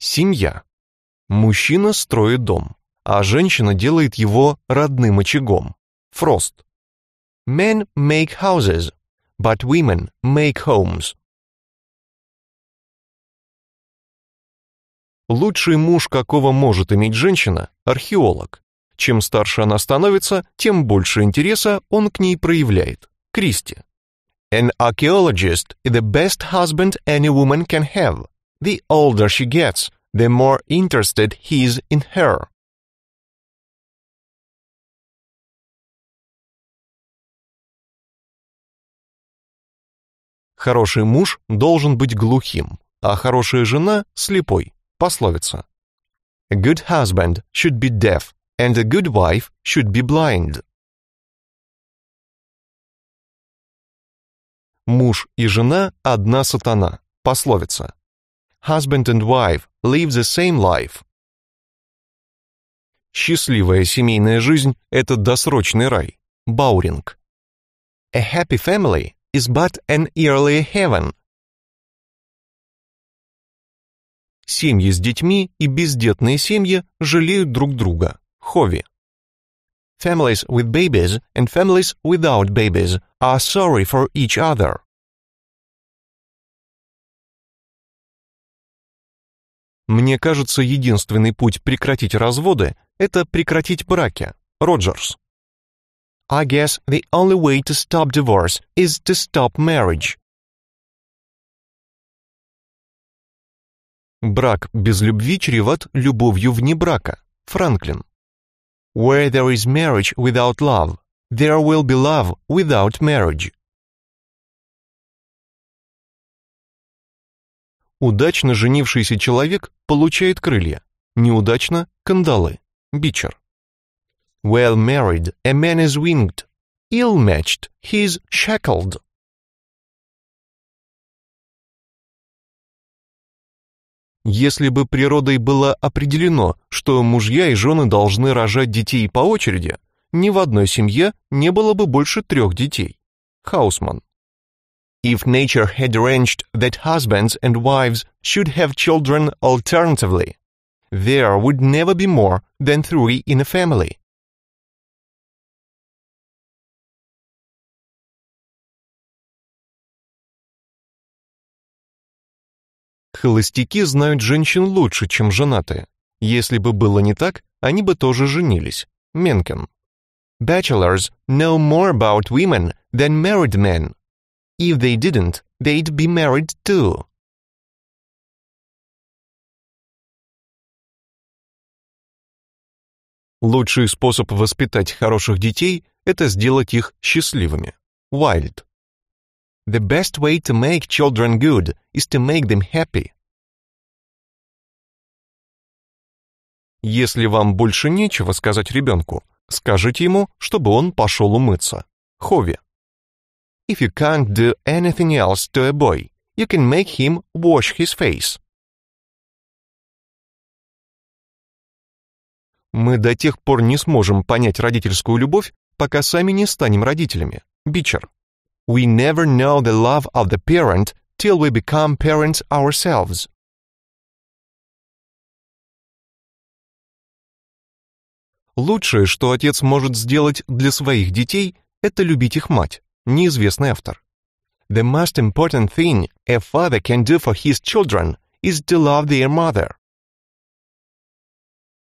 Семья. Мужчина строит дом, а женщина делает его родным очагом. Фрост. Men make houses, but women make homes. Лучший муж, какого может иметь женщина – археолог. Чем старше она становится, тем больше интереса он к ней проявляет. Кристи. An archaeologist is the best husband any woman can have the older she gets, the more interested he is in her. Хороший муж должен быть глухим, а хорошая жена – слепой. Пословица. A good husband should be deaf, and a good wife should be blind. Муж и жена – одна сатана. Пословица. husband and wife live the same life. Счастливая семейная жизнь – это досрочный рай. Бауринг. A happy family is but an early heaven. Семьи с детьми и бездетные семьи жалеют друг друга. Хови. Families with babies and families without babies are sorry for each other. Мне кажется, единственный путь прекратить разводы – это прекратить браки. Роджерс. I guess the only way to stop divorce is to stop marriage. Брак без любви чреват любовью вне брака. Франклин. Where there is marriage without love, there will be love without marriage. Удачно женившийся человек получает крылья, неудачно – кандалы, бичер. Well married, a man is winged. Ill matched, he is shackled. Если бы природой было определено, что мужья и жены должны рожать детей по очереди, ни в одной семье не было бы больше трех детей. Хаусман. if nature had arranged that husbands and wives should have children alternatively, there would never be more than three in a family. Холостяки знают женщин лучше, чем женатые. Если бы было не так, они бы тоже женились. Менкен. Bachelors know more about women than married men. If they didn't, they'd be married too. Лучший способ воспитать хороших детей – это сделать их счастливыми. Wild. The best way to make children good is to make them happy. Если вам больше нечего сказать ребенку, скажите ему, чтобы он пошел умыться. Хови. If you can't do anything else to a boy, you can make him wash his face. Мы до тех пор не сможем понять родительскую любовь, пока сами не станем родителями. Бичер. We never know the love of the parent till we become parents ourselves. Лучшее, что отец может сделать для своих детей, это любить их мать. Неизвестный автор. The most important thing a father can do for his children is to love their mother.